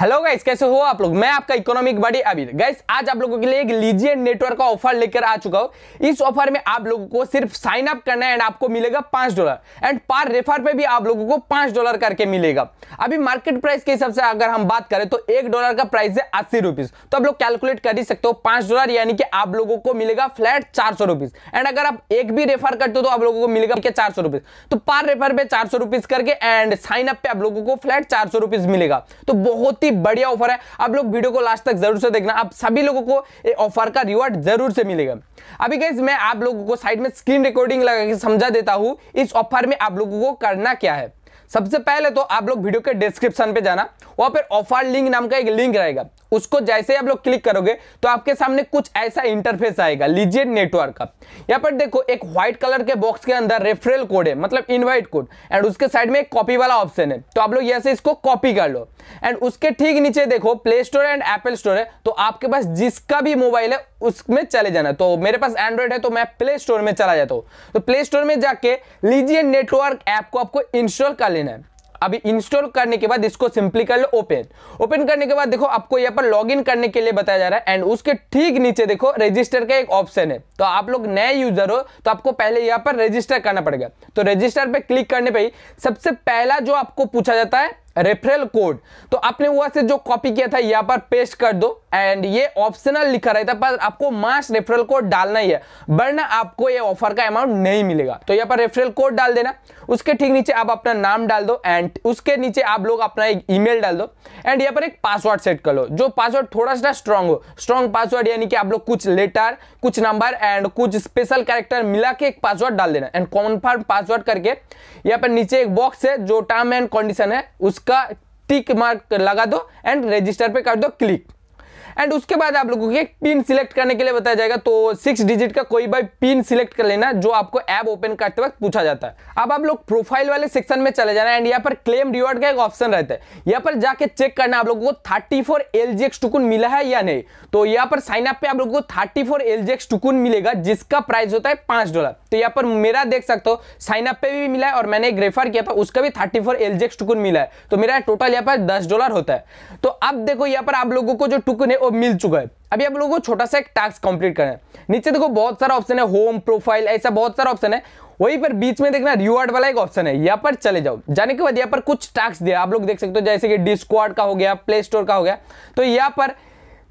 hello guys कैसे हो आप लोग मैं आपका इकोनॉमिक बड़ी अबीर गाइस आज आप लोगों के लिए एक लीजिए नेटवर्क का ऑफर लेकर आ चुका हूं इस ऑफर में आप लोगों को सिर्फ साइन अप करना है एंड आपको मिलेगा पांच डॉलर एंड पर रेफर पे भी आप लोगों को पांच डॉलर करके मिलेगा अभी मार्केट प्राइस के हिसाब से अगर हम बात करें तो एक डॉलर का प्राइस है अस्सी रुपीज तो आप लोग कैलकुलेट कर ही सकते हो पांच डॉलर यानी कि आप लोगों को मिलेगा फ्लैट चार सौ रुपीज एंड अगर आप एक भी रेफर करते हो तो आप लोगों को मिलेगा चार सौ रुपीज तो पर रेफर पे चार सौ रुपीज करके एंड साइन अप पे आप लोगों को फ्लैट चार सौ रुपीज मिलेगा तो बहुत ही ही बढ़िया ऑफर है आप लोग वीडियो को लास्ट तक जरूर से देखना आप सभी लोगों को ऑफर का रिवॉर्ड जरूर से मिलेगा अभी कैसे मैं आप लोगों को साइड में स्क्रीन रिकॉर्डिंग लगा के समझा देता हूँ इस ऑफर में आप लोगों को करना क्या है सबसे पहले तो आप लोग वीडियो के डिस्क्रिप्शन पे जाना वहाँ पर ऑफर लिंक नाम का एक लिंक रहेगा उसको जैसे आप लोग क्लिक करोगे तो आपके सामने कुछ ऐसा इंटरफेस आएगा लीजिए नेटवर्क का यहाँ पर देखो एक व्हाइट कलर के बॉक्स के अंदर रेफरल कोड है मतलब इनवाइट कोड एंड उसके साइड में एक कॉपी वाला ऑप्शन है तो आप लोग यहाँ से इसको कॉपी कर लो एंड उसके ठीक नीचे देखो play store and Apple store है तो आपके पास जिसका भी मोबाइल है उसमें चले जाना तो मेरे पास एंड्रॉइड है तो मैं प्ले स्टोर में चला जाता हूँ तो प्ले स्टोर में जाके लीजिए नेटवर्क ऐप को आपको इंस्टॉल कर लेना है अभी इंस्टॉल करने के बाद इसको सिंपली कर लो ओपन ओपन करने के बाद देखो आपको यहाँ पर लॉगिन करने के लिए बताया जा रहा है एंड उसके ठीक नीचे देखो रजिस्टर का एक ऑप्शन है तो आप लोग नए यूजर हो तो आपको पहले यहाँ पर रजिस्टर करना पड़ेगा तो रजिस्टर पर क्लिक करने पर ही सबसे पहला जो आपको पूछा जाता है रेफरल कोड तो आपने वहां से जो कॉपी किया था यहां पर पेस्ट कर दो एंड ये ऑप्शनल लिखा रहता पर आपको मास रेफरल कोड डालना ही है वरना आपको ये ऑफर का अमाउंट नहीं मिलेगा तो यहां पर रेफरल कोड डाल देना उसके ठीक नीचे आप अपना नाम डाल दो एंड उसके नीचे आप लोग अपना एक ईमेल डाल दो एंड यहां पर एक पासवर्ड सेट कर लो जो पासवर्ड थोड़ा सा स्ट्रांग हो स्ट्रांग पासवर्ड यानी कि आप लोग कुछ लेटर कुछ नंबर एंड कुछ स्पेशल कैरेक्टर मिला के एक पासवर्ड डाल देना एंड कॉन्फर्म पासवर्ड करके यहाँ पर नीचे एक बॉक्स है जो टर्म एंड कंडीशन है उस इसका टिक मार्क लगा दो एंड रजिस्टर पे कर दो क्लिक एंड उसके बाद आप लोगों को एक पिन सिलेक्ट करने के लिए बताया जाएगा तो सिक्स डिजिट का कोई भी पिन सिलेक्ट कर लेना जो आपको ऐप ओपन करते वक्त पूछा जाता है अब आप लोग प्रोफाइल वाले सेक्शन में चले जाना एंड यहाँ पर क्लेम रिवॉर्ड का एक ऑप्शन रहता है यहाँ पर जाके चेक करना आप लोगों को थर्टी फोर टुकुन मिला है या नहीं तो यहाँ पर साइन अप पे आप लोगों को थर्टी फोर टुकुन मिलेगा जिसका प्राइस होता है पांच डॉलर तो यहाँ पर मेरा देख सकते हो साइन अप पे भी मिला है और मैंने एक रेफर किया था उसका भी थर्टी फोर टुकुन मिला है तो मेरा टोटल यहाँ पर दस डॉलर होता है तो अब देखो यहाँ पर आप लोगों को जो टुकन है और मिल चुका है अभी आप लोगों को छोटा सा एक टास्क कंप्लीट करना है नीचे देखो बहुत सारा ऑप्शन है होम प्रोफाइल ऐसा बहुत सारा ऑप्शन है वहीं पर बीच में देखना रिवार्ड वाला एक ऑप्शन है यहाँ पर चले जाओ जाने के बाद यहाँ पर कुछ टास्क दिया आप लोग देख सकते हो जैसे कि डिस्कॉर्ड का हो गया प्ले स्टोर का हो गया तो यहाँ पर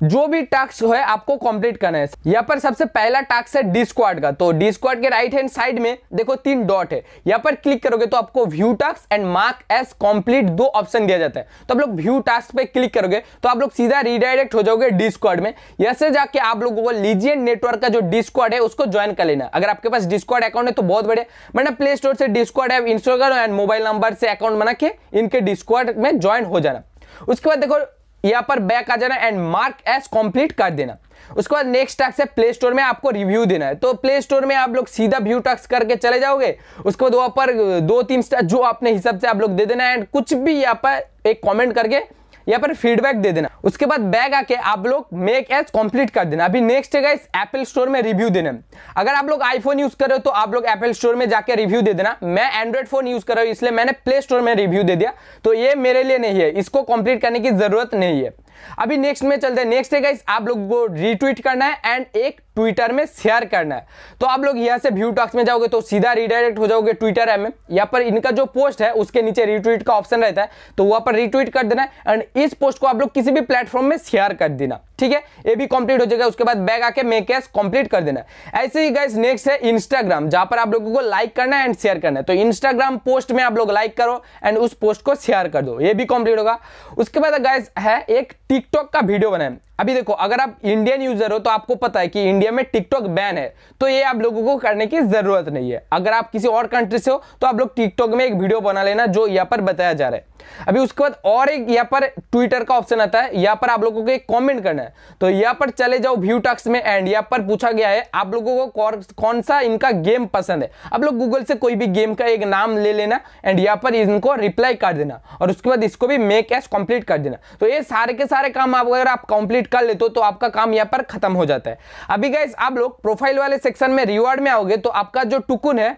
जो भी टास्क है आपको कंप्लीट करना है यहाँ पर सबसे पहला टास्क है डिस्क्वाड का तो डिस्क्वाड के राइट हैंड साइड में देखो तीन डॉट है यहाँ पर क्लिक करोगे तो आपको view task and mark as complete दो ऑप्शन दिया जाता है तो आप लोग व्यू टास्क पे क्लिक करोगे तो आप लोग सीधा रिडायरेक्ट हो जाओगे डिस्क्वाड में यहाँ जाके आप लोगों को लीजियन नेटवर्क का जो डिस्क्वाड है उसको ज्वाइन कर लेना अगर आपके पास डिस्क्वाड अकाउंट है तो बहुत बढ़िया मैंने प्ले स्टोर से डिस्क्वाड है इंस्टाग्राम एंड मोबाइल नंबर से अकाउंट बना के इनके डिस्क्वाड में ज्वाइन हो जाना उसके बाद देखो यहां पर बैक आ जाना एंड मार्क एस कंप्लीट कर देना उसके बाद नेक्स्ट टास्क है प्ले स्टोर में आपको रिव्यू देना है तो प्ले स्टोर में आप लोग सीधा व्यू टास्क करके चले जाओगे उसके बाद वहां पर दो तीन स्टार जो अपने हिसाब से आप लोग दे देना है एंड कुछ भी यहाँ पर एक कॉमेंट करके या पर फीडबैक दे देना उसके बाद बैग आके आप लोग मेक एज कंप्लीट कर देना अभी नेक्स्ट है इस एप्पल स्टोर में रिव्यू देना अगर आप लोग आईफोन यूज कर रहे हो तो आप लोग एप्पल स्टोर में जाकर रिव्यू दे देना मैं एंड्रॉइड फोन यूज कर रहा हूँ इसलिए मैंने प्ले स्टोर में रिव्यू दे दिया तो ये मेरे लिए नहीं है इसको कंप्लीट करने की जरूरत नहीं है अभी नेक्स्ट में चलते हैं नेक्स्ट है आप लोग को रीट्वीट करना है एंड एक ट्विटर में शेयर करना है तो आप लोग यहाँ से व्यू टॉक्स में जाओगे तो सीधा रिडायरेक्ट हो जाओगे ट्विटर में यहाँ पर इनका जो पोस्ट है उसके नीचे रीट्वीट का ऑप्शन रहता है तो वहाँ पर रीट्वीट कर देना है एंड इस पोस्ट को आप लोग किसी भी प्लेटफॉर्म में शेयर कर देना ठीक है ये भी कंप्लीट हो जाएगा उसके बाद बैग आके मे कैश कंप्लीट कर देना है ऐसे ही गाइस नेक्स्ट है इंस्टाग्राम जहां पर आप लोगों को लाइक करना है एंड शेयर करना है तो इंस्टाग्राम पोस्ट में आप लोग लाइक करो एंड उस पोस्ट को शेयर कर दो ये भी कंप्लीट होगा उसके बाद गाइस है एक टिकटॉक का वीडियो बनाए अभी देखो अगर आप इंडियन यूजर हो तो आपको पता है कि इंडिया में टिकटॉक बैन है तो ये आप लोगों को करने की जरूरत नहीं है अगर आप किसी और कंट्री से हो तो आप लोग टिकटॉक में एक वीडियो बना लेना जो यहाँ पर बताया जा रहा है अभी उसके बाद और एक यहाँ पर ट्विटर का ऑप्शन आता है यहाँ पर आप लोगों को एक कॉमेंट करना है तो यहाँ पर चले जाओ व्यू टक्स में एंड यहाँ पर पूछा गया है आप लोगों को कौन सा इनका गेम पसंद है आप लोग गूगल से कोई भी गेम का एक नाम ले लेना एंड यहाँ पर इनको रिप्लाई कर देना और उसके बाद इसको भी मेक एस कंप्लीट कर देना तो ये सारे के सारे सारे काम आप अगर आप कंप्लीट कर लेते हो तो आपका काम यहाँ पर खत्म हो जाता है अभी गैस आप लोग प्रोफाइल वाले सेक्शन में रिवार्ड में आओगे तो आपका जो टुकुन है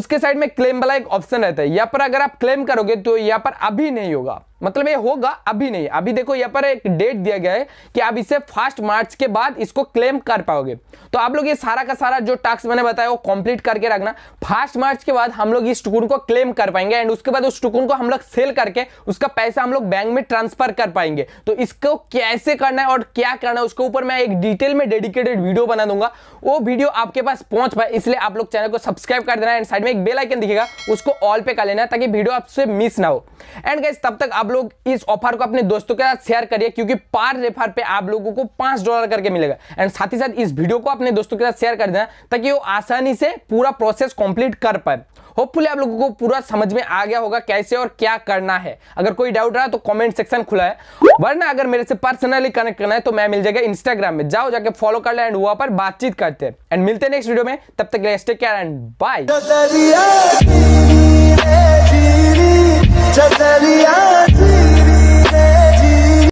उसके साइड में क्लेम वाला एक ऑप्शन रहता है यहाँ पर अगर आप क्लेम करोगे तो यहाँ पर अभी नहीं होगा मतलब ये होगा अभी नहीं अभी देखो यहाँ पर एक डेट दिया गया है कि आप इसे फर्स्ट मार्च के बाद इसको क्लेम कर पाओगे तो आप लोग ये सारा का सारा जो टास्क मैंने बताया वो कंप्लीट करके रखना फर्स्ट मार्च के बाद हम लोग इस टुकुन को क्लेम कर पाएंगे एंड उसके बाद उस टुकुन को हम लोग सेल करके उसका पैसा हम लोग बैंक में ट्रांसफर कर पाएंगे तो इसको कैसे करना है और क्या करना है उसके ऊपर मैं एक डिटेल में डेडिकेटेड वीडियो बना दूंगा वो वीडियो आपके पास पहुंच पाए इसलिए आप लोग चैनल को सब्सक्राइब कर देना एंड साइड में एक बेलाइकन दिखेगा उसको ऑल पे कर लेना ताकि वीडियो आपसे मिस ना हो एंड गाइज तब तक आप आप लोग इस ऑफर को अपने दोस्तों के साथ शेयर करिए क्योंकि पार रेफर पे आप लोगों को पांच डॉलर करके मिलेगा एंड साथ ही साथ इस वीडियो को अपने दोस्तों के साथ शेयर कर देना ताकि वो आसानी से पूरा प्रोसेस कंप्लीट कर पाए होपफुली आप लोगों को पूरा समझ में आ गया होगा कैसे और क्या करना है अगर कोई डाउट रहा तो कमेंट सेक्शन खुला है वरना अगर मेरे से पर्सनली कनेक्ट करना है तो मैं मिल जाएगा इंस्टाग्राम में जाओ जाके फॉलो कर लें एंड वहां पर बातचीत करते हैं एंड मिलते हैं नेक्स्ट वीडियो में तब तक लेस्ट care and bye Chatariya ji